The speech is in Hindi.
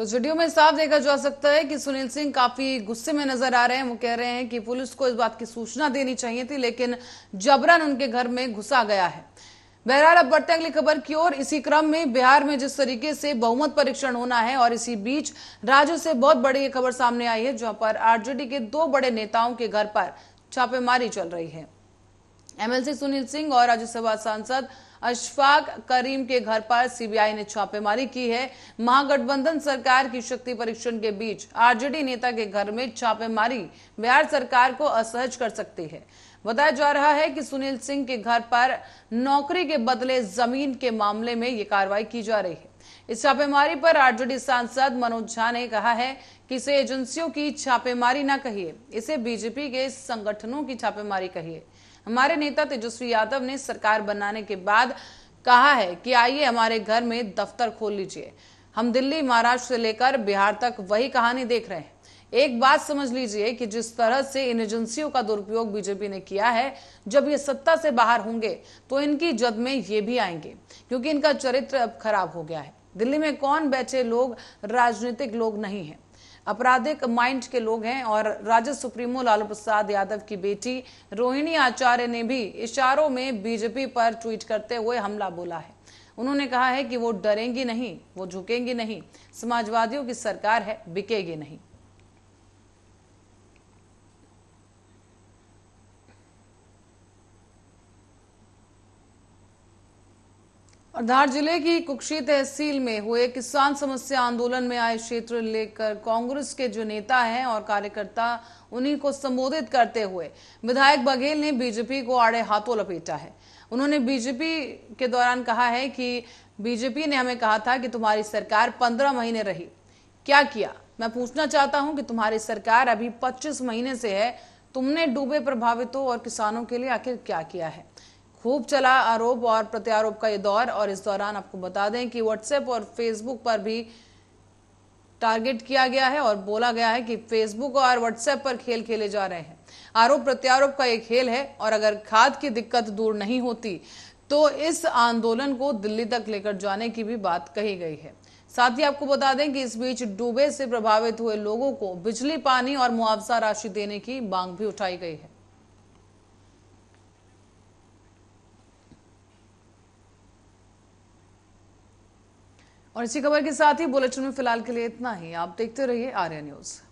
तो इस वीडियो में साफ देखा जा सकता है कि सुनील सिंह काफी गुस्से में नजर आ रहे हैं वो कह रहे हैं कि पुलिस को इस बात की सूचना देनी चाहिए थी लेकिन जबरन उनके घर में घुसा गया है बहरहाल अब बढ़ते अगली खबर की ओर इसी क्रम में बिहार में जिस तरीके से बहुमत परीक्षण होना है और इसी बीच राज्य से बहुत बड़ी खबर सामने आई है जहां पर आरजेडी के दो बड़े नेताओं के घर पर छापेमारी चल रही है एमएलसी सुनील सिंह और राज्यसभा सांसद अशफाक करीम के घर पर सीबीआई ने छापेमारी की है महागठबंधन सरकार की शक्ति परीक्षण के बीच आरजेडी नेता के घर में छापेमारी बिहार सरकार को असहज कर सकती है बताया जा रहा है कि सुनील सिंह के घर पर नौकरी के बदले जमीन के मामले में ये कार्रवाई की जा रही है इस छापेमारी पर आरजेडी सांसद मनोज झा ने कहा है कि इसे एजेंसियों की छापेमारी ना कहिए इसे बीजेपी के संगठनों की छापेमारी कहिए हमारे नेता तेजस्वी यादव ने सरकार बनाने के बाद कहा है कि आइए हमारे घर में दफ्तर खोल लीजिए हम दिल्ली महाराष्ट्र से लेकर बिहार तक वही कहानी देख रहे हैं एक बात समझ लीजिए कि जिस तरह से इन एजेंसियों का दुरुपयोग बीजेपी ने किया है जब ये सत्ता से बाहर होंगे तो इनकी जद में ये भी आएंगे क्योंकि इनका चरित्र अब खराब हो गया है दिल्ली में कौन बैठे लोग राजनीतिक लोग नहीं है आपराधिक माइंड के लोग हैं और राजद सुप्रीमो लालू प्रसाद यादव की बेटी रोहिणी आचार्य ने भी इशारों में बीजेपी पर ट्वीट करते हुए हमला बोला है उन्होंने कहा है कि वो डरेंगी नहीं वो झुकेंगी नहीं समाजवादियों की सरकार है बिकेगी नहीं और धार जिले की कुक्षी तहसील में हुए किसान समस्या आंदोलन में आए क्षेत्र लेकर कांग्रेस के जो नेता हैं और कार्यकर्ता उन्हीं को संबोधित करते हुए विधायक बघेल ने बीजेपी को आड़े हाथों लपेटा है उन्होंने बीजेपी के दौरान कहा है कि बीजेपी ने हमें कहा था कि तुम्हारी सरकार पंद्रह महीने रही क्या किया मैं पूछना चाहता हूं कि तुम्हारी सरकार अभी पच्चीस महीने से है तुमने डूबे प्रभावितों और किसानों के लिए आखिर क्या किया है खूब चला आरोप और प्रत्यारोप का ये दौर और इस दौरान आपको बता दें कि व्हाट्सएप और फेसबुक पर भी टारगेट किया गया है और बोला गया है कि फेसबुक और व्हाट्सएप पर खेल खेले जा रहे हैं आरोप प्रत्यारोप का एक खेल है और अगर खाद की दिक्कत दूर नहीं होती तो इस आंदोलन को दिल्ली तक लेकर जाने की भी बात कही गई है साथ ही आपको बता दें कि इस बीच डूबे से प्रभावित हुए लोगों को बिजली पानी और मुआवजा राशि देने की मांग भी उठाई गई है और इसी खबर के साथ ही बुलेटिन में फिलहाल के लिए इतना ही आप देखते रहिए आर्या न्यूज़